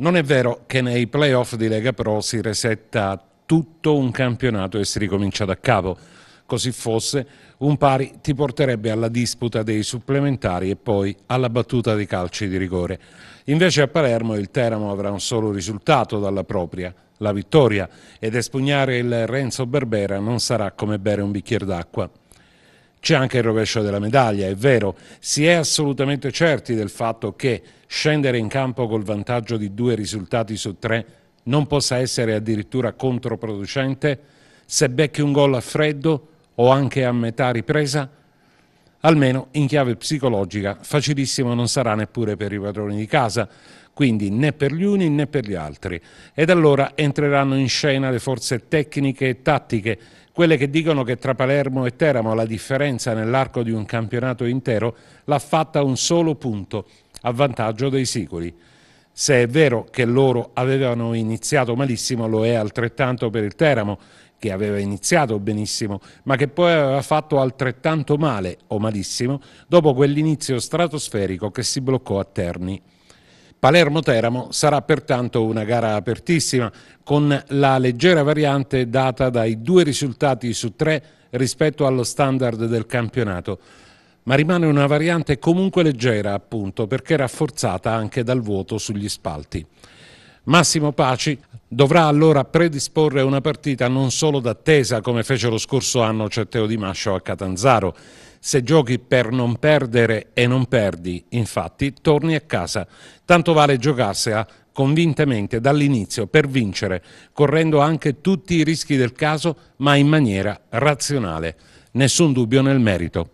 Non è vero che nei playoff di Lega Pro si resetta tutto un campionato e si ricomincia da capo. Così fosse, un pari ti porterebbe alla disputa dei supplementari e poi alla battuta dei calci di rigore. Invece a Palermo il Teramo avrà un solo risultato dalla propria, la vittoria, ed espugnare il Renzo Berbera non sarà come bere un bicchiere d'acqua. C'è anche il rovescio della medaglia, è vero, si è assolutamente certi del fatto che scendere in campo col vantaggio di due risultati su tre non possa essere addirittura controproducente se becchi un gol a freddo o anche a metà ripresa almeno in chiave psicologica, facilissimo non sarà neppure per i padroni di casa, quindi né per gli uni né per gli altri. Ed allora entreranno in scena le forze tecniche e tattiche, quelle che dicono che tra Palermo e Teramo la differenza nell'arco di un campionato intero l'ha fatta un solo punto, a vantaggio dei sicoli. Se è vero che loro avevano iniziato malissimo, lo è altrettanto per il Teramo, che aveva iniziato benissimo, ma che poi aveva fatto altrettanto male o malissimo dopo quell'inizio stratosferico che si bloccò a Terni. Palermo-Teramo sarà pertanto una gara apertissima, con la leggera variante data dai due risultati su tre rispetto allo standard del campionato ma rimane una variante comunque leggera, appunto, perché rafforzata anche dal vuoto sugli spalti. Massimo Paci dovrà allora predisporre una partita non solo d'attesa come fece lo scorso anno Certeo Di Mascio a Catanzaro. Se giochi per non perdere e non perdi, infatti, torni a casa. Tanto vale giocarsela convintamente dall'inizio per vincere, correndo anche tutti i rischi del caso, ma in maniera razionale. Nessun dubbio nel merito.